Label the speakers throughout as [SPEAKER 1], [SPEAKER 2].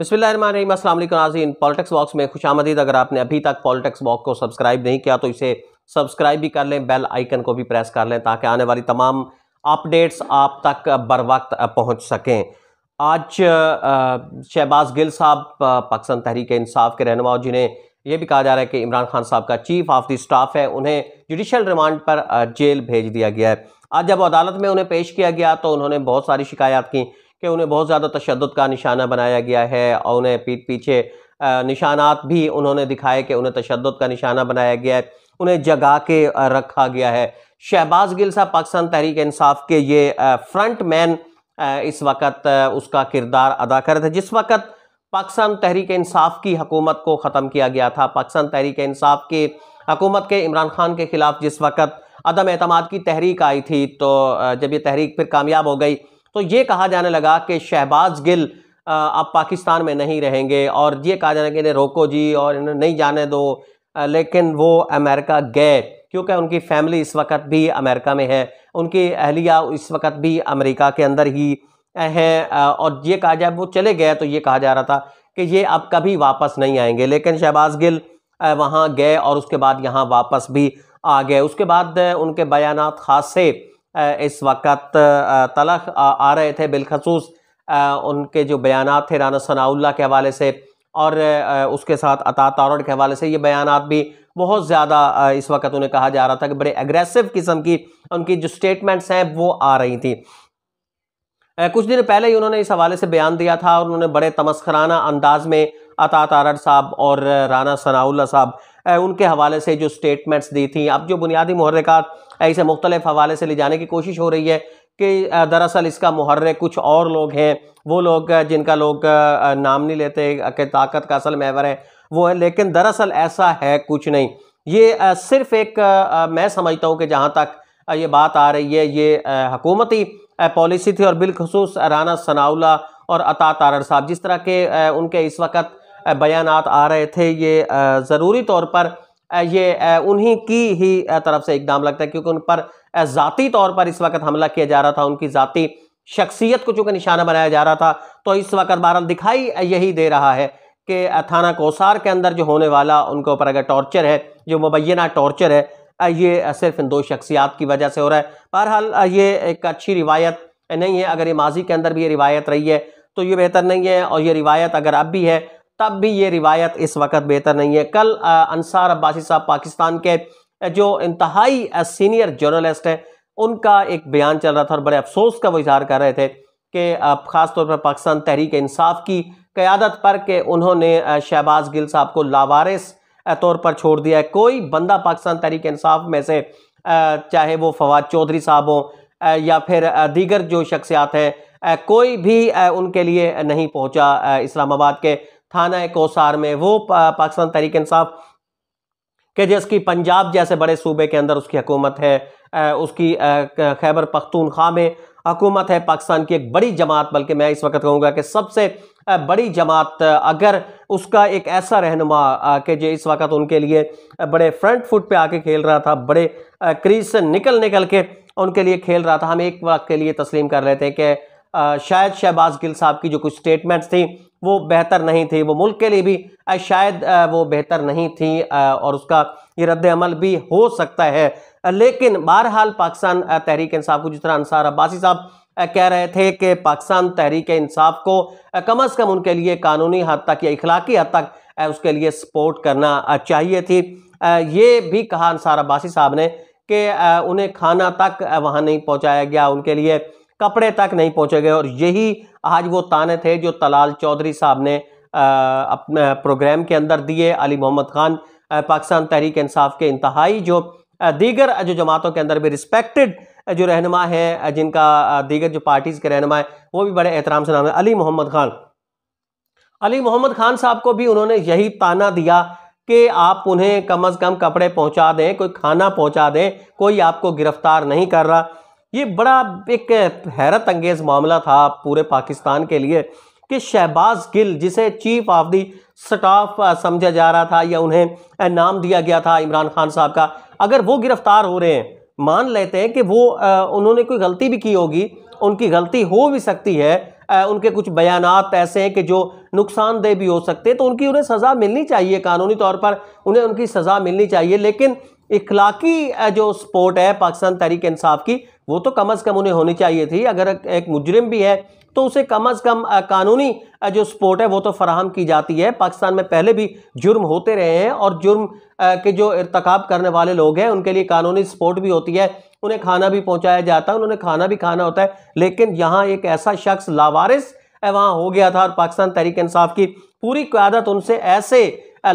[SPEAKER 1] बिस्मिल्लाम नाजीन politics box में खुश आमदीद अगर आपने अभी तक पॉलिटिक्स बॉक्स को सब्सक्राइब नहीं किया तो इसे सब्सक्राइब भी कर लें बेल आइकन को भी प्रेस कर लें ताकि आने वाली तमाम अपडेट्स आप तक बर वक्त पहुँच सकें आज शहबाज गिल साहब पाकिस्तान तहरीक इंसाफ के रहनमा जिन्हें यह भी कहा जा रहा है कि इमरान खान साहब का चीफ ऑफ द स्टाफ है उन्हें जुडिशल रिमांड पर जेल भेज दिया गया है आज जब अदालत में उन्हें पेश किया गया तो उन्होंने बहुत सारी शिकायत की कि उन्हें बहुत ज़्यादा तशद का निशाना बनाया गया है और उन्हें पीठ पीछे निशानात भी उन्होंने दिखाए कि उन्हें तशद का निशाना बनाया गया है उन्हें जगा के रखा गया है शहबाज गिल साहब पाकिस्तान तहरीक इंसाफ के ये फ्रंट मैन इस वक्त उसका किरदार अदा कर रहे थे जिस वक्त पाकिस्तान तहरीक इंसाफ की हकूमत को ख़त्म किया गया था पाकिस्तान तहरीक इंसाफ की हकूमत के इमरान खान के ख़िलाफ़ जिस वक्त अदम अहतमाद की तहरीक आई थी तो जब ये तहरीक फिर कामयाब हो गई तो ये कहा जाने लगा कि शहबाज गिल अब पाकिस्तान में नहीं रहेंगे और ये कहा जाने कि इन्हें रोको जी और इन्हें नहीं जाने दो लेकिन वो अमेरिका गए क्योंकि उनकी फैमिली इस वक्त भी अमेरिका में है उनकी अहलिया इस वक्त भी अमेरिका के अंदर ही हैं और ये कहा जाए वो चले गए तो ये कहा जा रहा था कि ये अब कभी वापस नहीं आएंगे लेकिन शहबाज गिल वहाँ गए और उसके बाद यहाँ वापस भी आ गए उसके बाद उनके बयान खास से इस वक्त तलख आ रहे थे बिलखसूस उनके जो बयान थे राना सनाउल्ला के हवाले से और उसके साथ अता तारड़ के हवाले से ये बयान भी बहुत ज़्यादा इस वक्त उन्हें कहा जा रहा था कि बड़े एग्रेसिव किस्म की उनकी जो स्टेटमेंट्स हैं वो आ रही थी कुछ दिन पहले ही उन्होंने इस हवाले से बयान दिया था और उन्होंने बड़े तमस्कराना अंदाज में अता तारड़ साहब और राना सनाउल्ला साहब उनके हवाले से जो स्टेटमेंट्स दी थी अब जो बुनियादी महरक़ात इसे मुख्तलिफ हवाले से ले जाने की कोशिश हो रही है कि दरअसल इसका मुहर्र कुछ और लोग हैं वो लोग जिनका लोग नाम नहीं लेते कि ताकत का असल मेवर है वो है लेकिन दरअसल ऐसा है कुछ नहीं ये सिर्फ़ एक मैं समझता हूँ कि जहाँ तक ये बात आ रही है ये हकूमती पॉलिसी थी और बिलखसूस राना सनाउला और अता तारड़ साहब जिस तरह के उनके इस वक्त बयान आ रहे थे ये ज़रूरी तौर पर ये उन्हीं की ही तरफ से इकदाम लगता है क्योंकि उन पर ज़ाती तौर पर इस वक्त हमला किया जा रहा था उनकी ज़ाती शख्सियत को चूँकि निशाना बनाया जा रहा था तो इस वक्त बहरहाल दिखाई यही दे रहा है कि थाना कोसार के अंदर जो होने वाला उनके ऊपर अगर टॉर्चर है जो मुबैना टॉर्चर है ये सिर्फ इन दो शख्सियात की वजह से हो रहा है बहरहाल ये एक अच्छी रिवायत नहीं है अगर ये माजी के अंदर भी ये रिवायत रही है तो ये बेहतर नहीं है और ये रिवायत अगर अब भी है तब भी ये रिवायत इस वक्त बेहतर नहीं है कल अंसार अब्बासी साहब पाकिस्तान के जो इंतहाई सीनियर जर्नलिस्ट हैं उनका एक बयान चल रहा था और बड़े अफसोस का वो इजहार कर रहे थे कि ख़ासतौर पर पाकिस्तान तहरीक इंसाफ की क़्यादत पर कि उन्होंने शहबाज गिल साहब को लावारिस तौर पर छोड़ दिया है कोई बंदा पाकिस्तान तहरीक इंसाफ में से चाहे वो फवाद चौधरी साहब हों या फिर दीगर जो शख्सियात हैं कोई भी उनके लिए नहीं पहुंचा इस्लामाबाद के थाना कोसार में वो पाकिस्तान तहरीक इंसाफ कि जिसकी पंजाब जैसे बड़े सूबे के अंदर उसकी हकूमत है उसकी खैबर पख्तूनख्वा में हुकूमत है पाकिस्तान की एक बड़ी जमात बल्कि मैं इस वक्त कहूँगा कि सबसे बड़ी जमात अगर उसका एक ऐसा रहनुमा कि जो इस वक्त उनके लिए बड़े फ्रंट फुट पे आके खेल रहा था बड़े क्रीज से निकल निकल के उनके लिए खेल रहा था हम एक वक्त के लिए तस्लीम कर लेते हैं कि शायद शहबाज गिल साहब की जो कुछ स्टेटमेंट्स थी वो बेहतर नहीं थी वो मुल्क के लिए भी शायद वो बेहतर नहीं थी और उसका ये रद्द अमल भी हो सकता है लेकिन बहरहाल पाकिस्तान तहरीक इंसाफ को जिस तरह अनसार अब्बासी साहब कह रहे थे कि पाकिस्तान तहरीक इंसाफ को कम अज़ कम उनके लिए कानूनी हद तक या इखलाकी हद तक उसके लिए सपोर्ट करना चाहिए थी ये भी कहा अनसार अब्बासी साहब ने कि उन्हें खाना तक वहाँ नहीं पहुँचाया गया उनके लिए कपड़े तक नहीं पहुँचे गए और यही आज वो ताने थे जो तलाल चौधरी साहब ने अपने प्रोग्राम के अंदर दिए अली मोहम्मद खान पाकिस्तान तहरीक इंसाफ के इंतहाई जो दीगर जो जमातों के अंदर भी रिस्पेक्टेड जो रहनमा है जिनका दीगर जो पार्टीज़ के रहनमा है वो भी बड़े एहतराम से नाम है अली मोहम्मद खान अली मोहम्मद खान साहब को भी उन्होंने यही ताना दिया कि आप उन्हें कम अज़ कम कपड़े पहुंचा दें कोई खाना पहुंचा दें कोई आपको गिरफ्तार नहीं कर रहा ये बड़ा एक हैरत अंगेज मामला था पूरे पाकिस्तान के लिए कि शहबाज गिल जिसे चीफ ऑफ दी स्टाफ समझा जा रहा था या उन्हें नाम दिया गया था इमरान खान साहब का अगर वो गिरफ्तार हो रहे हैं मान लेते हैं कि वो आ, उन्होंने कोई गलती भी की होगी उनकी गलती हो भी सकती है आ, उनके कुछ बयान ऐसे हैं कि जो नुकसानदेह भी हो सकते हैं तो उनकी उन्हें सज़ा मिलनी चाहिए कानूनी तौर पर उन्हें उनकी सज़ा मिलनी चाहिए लेकिन इखलाकी जो सपोर्ट है पाकिस्तान तहरीक इंसाफ की वो तो कम अज़ कम उन्हें होनी चाहिए थी अगर एक मुजरिम भी है तो उसे कम अज़ कम कानूनी जो सपोर्ट है वो तो फराहम की जाती है पाकिस्तान में पहले भी जुर्म होते रहे हैं और जुर्म के जो इरतकब करने वाले लोग हैं उनके लिए कानूनी सपोर्ट भी होती है उन्हें खाना भी पहुँचाया जाता है उन्होंने खाना भी खाना होता है लेकिन यहाँ एक ऐसा शख्स लावारिस वहाँ हो गया था और पाकिस्तान तहरीक इंसाफ की पूरी क्यादत उनसे ऐसे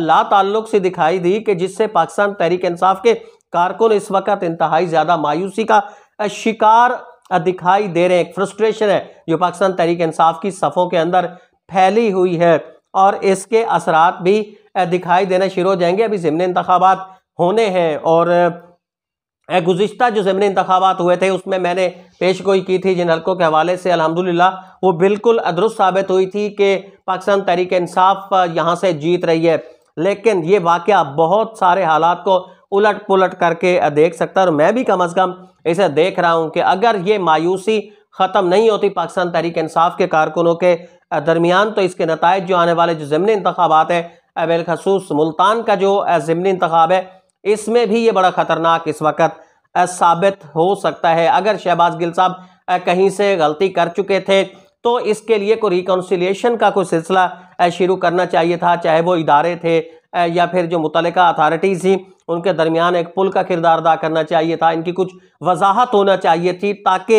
[SPEAKER 1] ला ताल्लुक से दिखाई दी कि जिससे पाकिस्तान तहरीक इंसाफ के कारकुन इस वक्त इंतहाई ज़्यादा मायूसी का शिकार दिखाई दे रहे हैं एक फ्रस्ट्रेशन है जो पाकिस्तान तहरीक इंसाफ की सफ़ों के अंदर फैली हुई है और इसके असरात भी दिखाई देना शुरू हो जाएंगे अभी ज़मन इंतबात होने हैं और गुज्त जो ज़मन इंतबात हुए थे उसमें मैंने पेश गोई की थी जिन हल्कों के हवाले से अलहमदिल्ला वो बिल्कुल अदरुस्त साबित हुई थी कि पाकिस्तान तहरीक इंसाफ यहाँ से जीत रही है लेकिन ये वाक़ बहुत सारे हालात को उलट पुलट करके देख सकता है और मैं भी कम अज़ कम इसे देख रहा हूँ कि अगर ये मायूसी ख़त्म नहीं होती पाकिस्तान तहरीक इंसाफ के कारकुनों के दरमियान तो इसके नतज जो आने वाले जो ज़मनी इंतबात हैं बिलखसूस मुल्तान का जो ज़मनी इंतब है इसमें भी ये बड़ा ख़तरनाक इस वक्त साबित हो सकता है अगर शहबाज गिल साहब कहीं से गलती कर चुके थे तो इसके लिए कोई रिकॉन्सिलियेशन का कोई सिलसिला शुरू करना चाहिए था चाहे वो इदारे थे या फिर जो मुतल अथॉरिटीज़ थी उनके दरमियान एक पुल का किरदार अदा करना चाहिए था इनकी कुछ वजाहत होना चाहिए थी ताकि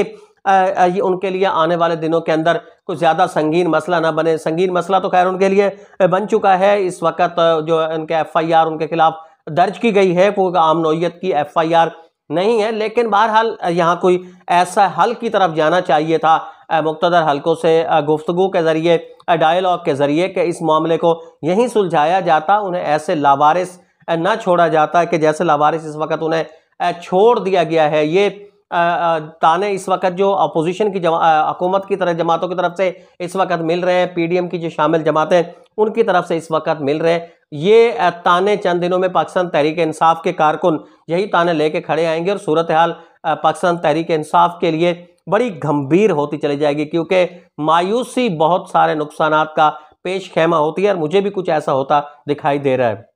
[SPEAKER 1] ये उनके लिए आने वाले दिनों के अंदर कुछ ज़्यादा संगीन मसला ना बने संगीन मसला तो खैर उनके लिए बन चुका है इस वक्त जो इनके एफ़ आई आर उनके खिलाफ दर्ज की गई है वो आम नोयत की एफ़ आई आर नहीं है लेकिन बहरहाल यहाँ कोई ऐसा हल की तरफ जाना चाहिए था मुख्तर हलकों से गुफ्तु के ज़रिए डायलॉग के ज़रिए कि इस मामले को यहीं सुलझाया जाता उन्हें ऐसे लावारिस ना छोड़ा जाता कि जैसे लावारिस इस वक्त उन्हें छोड़ दिया गया है ये ताने इस वक्त जो अपोजिशन की हकूमत की तरह जमातों की तरफ से इस वक्त मिल रहे हैं पीडीएम की जो शामिल जमातें उनकी तरफ से इस वक्त मिल रहे ये ताने चंद दिनों में पाकिस्तान तहरीक इंसाफ के कारकुन यही ताने लेके खड़े आएंगे और सूरत हाल पाकिस्तान तहरीक इंसाफ के लिए बड़ी गंभीर होती चली जाएगी क्योंकि मायूसी बहुत सारे नुकसान का पेश खेमा होती है और मुझे भी कुछ ऐसा होता दिखाई दे रहा है